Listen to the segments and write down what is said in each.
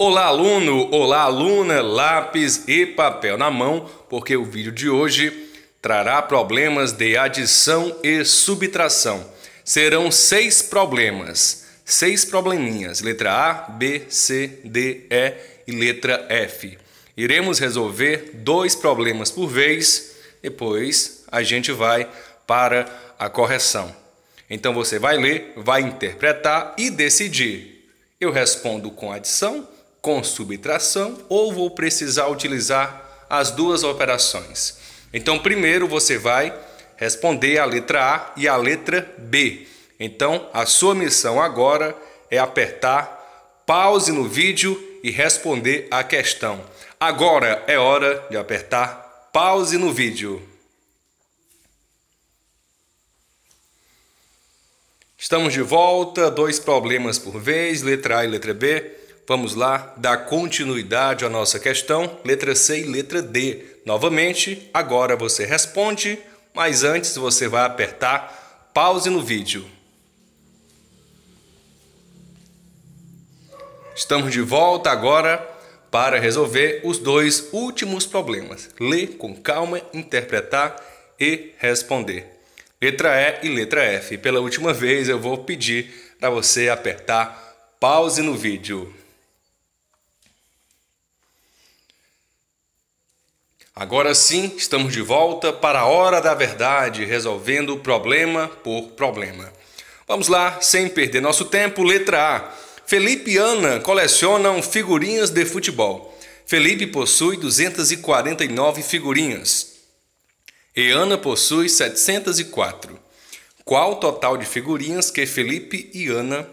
Olá aluno, olá aluna, lápis e papel na mão, porque o vídeo de hoje trará problemas de adição e subtração. Serão seis problemas, seis probleminhas, letra A, B, C, D, E e letra F. Iremos resolver dois problemas por vez, depois a gente vai para a correção. Então você vai ler, vai interpretar e decidir. Eu respondo com adição com subtração ou vou precisar utilizar as duas operações. Então, primeiro você vai responder a letra A e a letra B. Então, a sua missão agora é apertar pause no vídeo e responder a questão. Agora é hora de apertar pause no vídeo. Estamos de volta, dois problemas por vez, letra A e letra B. Vamos lá dar continuidade à nossa questão, letra C e letra D. Novamente, agora você responde, mas antes você vai apertar pause no vídeo. Estamos de volta agora para resolver os dois últimos problemas: ler com calma, interpretar e responder. Letra E e letra F. Pela última vez eu vou pedir para você apertar pause no vídeo. Agora sim, estamos de volta para a hora da verdade, resolvendo problema por problema. Vamos lá, sem perder nosso tempo, letra A. Felipe e Ana colecionam figurinhas de futebol. Felipe possui 249 figurinhas e Ana possui 704. Qual o total de figurinhas que Felipe e Ana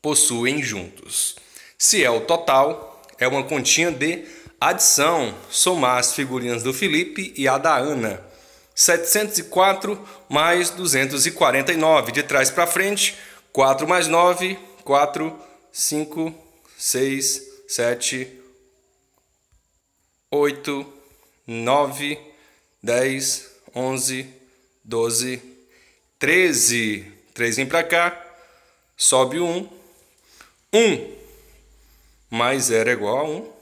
possuem juntos? Se é o total, é uma continha de Adição, somar as figurinhas do Felipe e a da Ana. 704 mais 249. De trás para frente, 4 mais 9, 4, 5, 6, 7, 8, 9, 10, 11, 12, 13. 3 vem para cá, sobe 1. 1 mais 0 é igual a 1.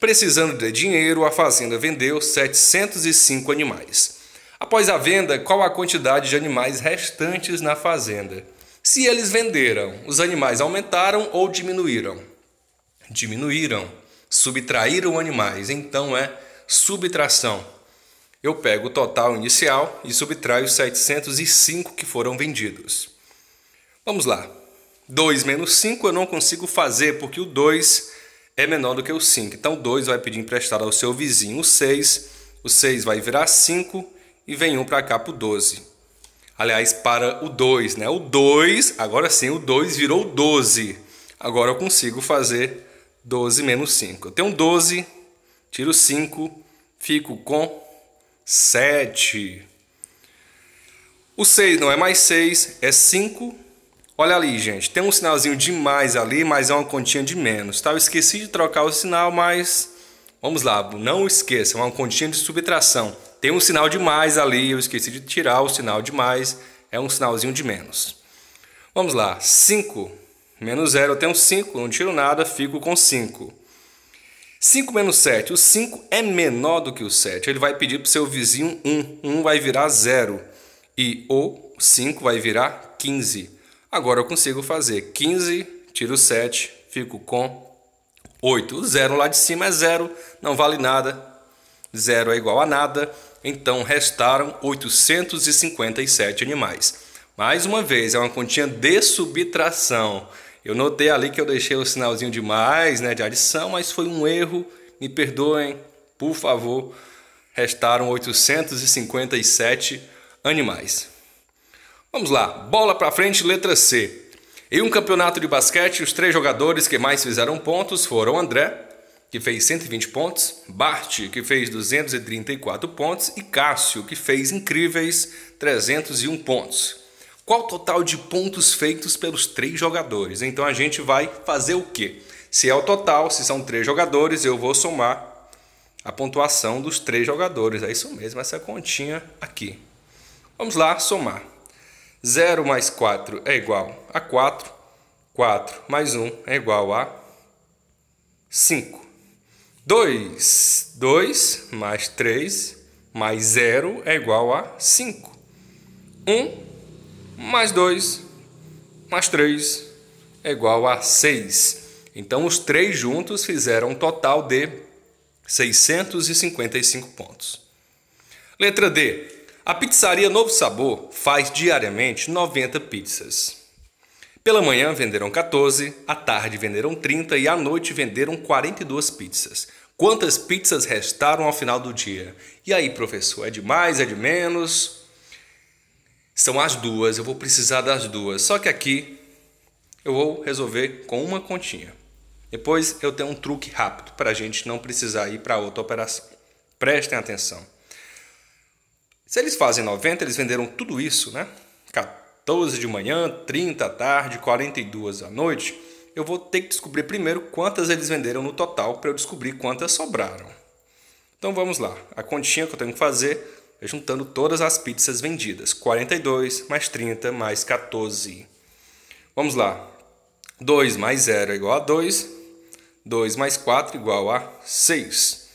Precisando de dinheiro, a fazenda vendeu 705 animais. Após a venda, qual a quantidade de animais restantes na fazenda? Se eles venderam, os animais aumentaram ou diminuíram? Diminuíram. Subtraíram animais, então é subtração. Eu pego o total inicial e subtraio os 705 que foram vendidos. Vamos lá. 2 menos 5 eu não consigo fazer porque o 2 é menor do que o 5. Então, 2 vai pedir emprestado ao seu vizinho o 6. O 6 vai virar 5 e vem 1 um para cá para o 12. Aliás, para o 2, né? O 2, agora sim, o 2 virou 12. Agora eu consigo fazer 12 menos 5. Eu tenho 12, tiro 5, fico com 7. O 6 não é mais 6, é 5 Olha ali, gente, tem um sinalzinho de mais ali, mas é uma continha de menos, tá? Eu esqueci de trocar o sinal, mas vamos lá, não esqueça, é uma continha de subtração. Tem um sinal de mais ali, eu esqueci de tirar o sinal de mais, é um sinalzinho de menos. Vamos lá, 5 menos 0, eu tenho 5, não tiro nada, fico com 5. 5 menos 7, o 5 é menor do que o 7, ele vai pedir para o seu vizinho 1, 1 vai virar 0 e o 5 vai virar 15. Agora eu consigo fazer 15, tiro 7, fico com 8. O zero lá de cima é zero, não vale nada. Zero é igual a nada, então restaram 857 animais. Mais uma vez, é uma continha de subtração. Eu notei ali que eu deixei o sinalzinho de mais, né, de adição, mas foi um erro. Me perdoem, por favor. Restaram 857 animais. Vamos lá, bola para frente, letra C. Em um campeonato de basquete, os três jogadores que mais fizeram pontos foram André, que fez 120 pontos, Bart, que fez 234 pontos e Cássio, que fez incríveis 301 pontos. Qual o total de pontos feitos pelos três jogadores? Então a gente vai fazer o quê? Se é o total, se são três jogadores, eu vou somar a pontuação dos três jogadores. É isso mesmo, essa continha aqui. Vamos lá somar. 0 mais 4 é igual a 4. 4 mais 1 é igual a 5. 2. 2 mais 3 mais 0 é igual a 5. 1 mais 2 mais 3 é igual a 6. Então, os três juntos fizeram um total de 655 pontos. Letra D. A pizzaria Novo Sabor faz diariamente 90 pizzas. Pela manhã venderam 14, à tarde venderam 30 e à noite venderam 42 pizzas. Quantas pizzas restaram ao final do dia? E aí, professor, é de mais, é de menos? São as duas, eu vou precisar das duas. Só que aqui eu vou resolver com uma continha. Depois eu tenho um truque rápido para a gente não precisar ir para outra operação. Prestem atenção. Se eles fazem 90, eles venderam tudo isso, né? 14 de manhã, 30 à tarde, 42 à noite. Eu vou ter que descobrir primeiro quantas eles venderam no total para eu descobrir quantas sobraram. Então vamos lá. A continha que eu tenho que fazer é juntando todas as pizzas vendidas: 42 mais 30 mais 14. Vamos lá. 2 mais 0 é igual a 2. 2 mais 4 é igual a 6.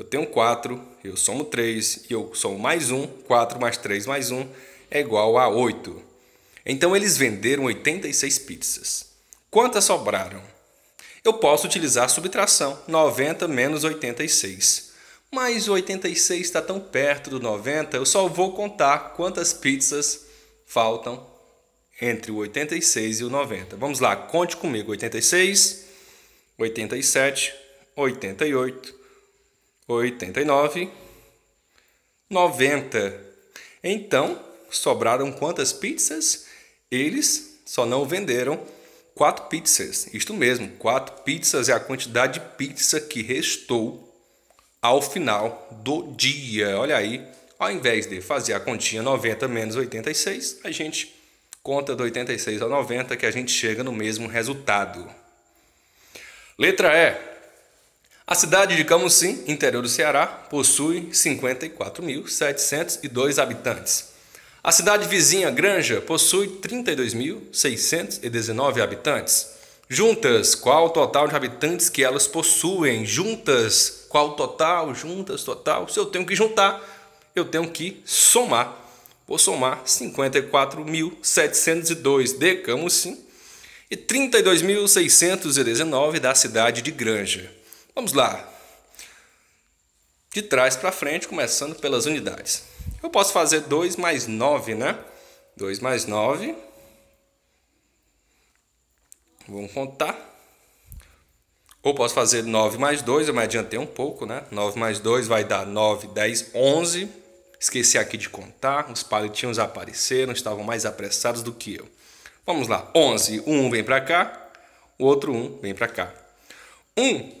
Eu tenho 4, eu somo 3 e eu somo mais 1, 4 mais 3 mais 1 é igual a 8. Então eles venderam 86 pizzas. Quantas sobraram? Eu posso utilizar a subtração, 90 menos 86. Mas o 86 está tão perto do 90, eu só vou contar quantas pizzas faltam entre o 86 e o 90. Vamos lá, conte comigo: 86, 87, 88, 89, 90. Então, sobraram quantas pizzas? Eles só não venderam quatro pizzas. Isto mesmo, quatro pizzas é a quantidade de pizza que restou ao final do dia. Olha aí, ao invés de fazer a continha 90 menos 86, a gente conta do 86 ao 90 que a gente chega no mesmo resultado. Letra E. A cidade de Camusim, interior do Ceará, possui 54.702 habitantes. A cidade vizinha Granja possui 32.619 habitantes. Juntas, qual o total de habitantes que elas possuem? Juntas, qual o total? Juntas, total. Se eu tenho que juntar, eu tenho que somar. Vou somar 54.702 de Camusim e 32.619 da cidade de Granja. Vamos lá. De trás para frente, começando pelas unidades. Eu posso fazer 2 mais 9, né? 2 mais 9. Vamos contar. Ou posso fazer 9 mais 2, eu me adiantei um pouco, né? 9 mais 2 vai dar 9, 10, 11. Esqueci aqui de contar, os palitinhos apareceram, estavam mais apressados do que eu. Vamos lá, 11, um vem para cá, o outro um vem para cá. 1 um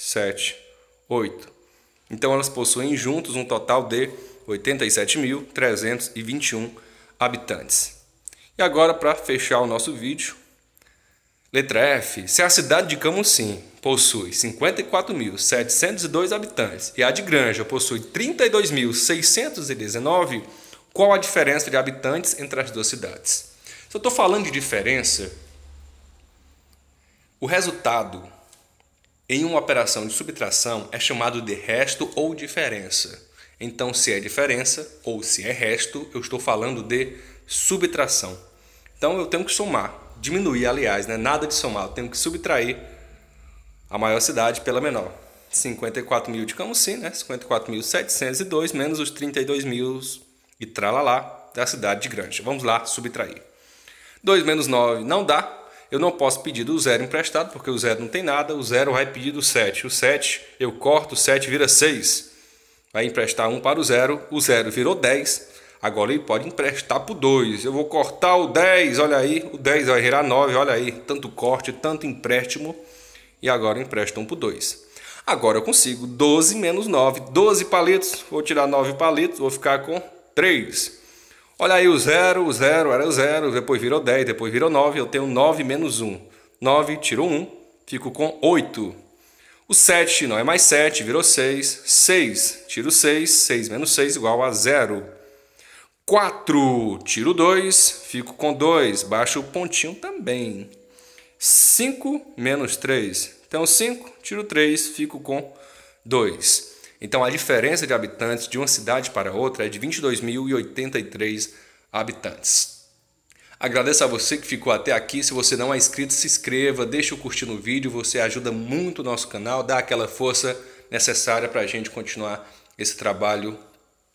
7, 8. Então elas possuem juntos um total de 87.321 habitantes. E agora, para fechar o nosso vídeo, letra F. Se a cidade de Camusim possui 54.702 habitantes e a de Granja possui 32.619, qual a diferença de habitantes entre as duas cidades? Se eu estou falando de diferença, o resultado em uma operação de subtração é chamado de resto ou diferença. Então, se é diferença ou se é resto, eu estou falando de subtração. Então, eu tenho que somar, diminuir, aliás, né? nada de somar, eu tenho que subtrair a maior cidade pela menor. 54 mil de Camusim, né? 54.702 menos os 32 mil e tralalá da cidade de Grande. Vamos lá, subtrair. 2 menos 9 não dá, eu não posso pedir do zero emprestado, porque o zero não tem nada, o zero vai pedir do 7. O 7, eu corto, o 7 vira 6. Vai emprestar 1 para o zero, o zero virou 10. Agora ele pode emprestar para o 2. Eu vou cortar o 10, olha aí, o 10 vai virar 9, olha aí, tanto corte, tanto empréstimo. E agora eu empresto 1 para o 2. Agora eu consigo 12 menos 9, 12 palitos, vou tirar 9 palitos, vou ficar com 3. Olha aí o 0, o 0 era o 0, depois virou 10, depois virou 9, eu tenho 9 menos 1. 9 tiro 1, fico com 8. O 7 não é mais 7, virou 6. 6, tiro 6, 6 menos 6 igual a 0. 4, tiro 2, fico com 2, baixo o pontinho também. 5 menos 3, então 5, tiro 3, fico com 2. Então a diferença de habitantes de uma cidade para outra é de 22.083 habitantes. Agradeço a você que ficou até aqui. Se você não é inscrito, se inscreva, deixa o curtir no vídeo, você ajuda muito o nosso canal, dá aquela força necessária para a gente continuar esse trabalho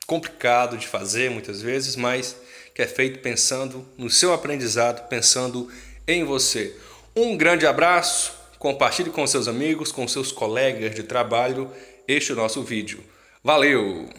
complicado de fazer muitas vezes, mas que é feito pensando no seu aprendizado, pensando em você. Um grande abraço, compartilhe com seus amigos, com seus colegas de trabalho este é o nosso vídeo. Valeu!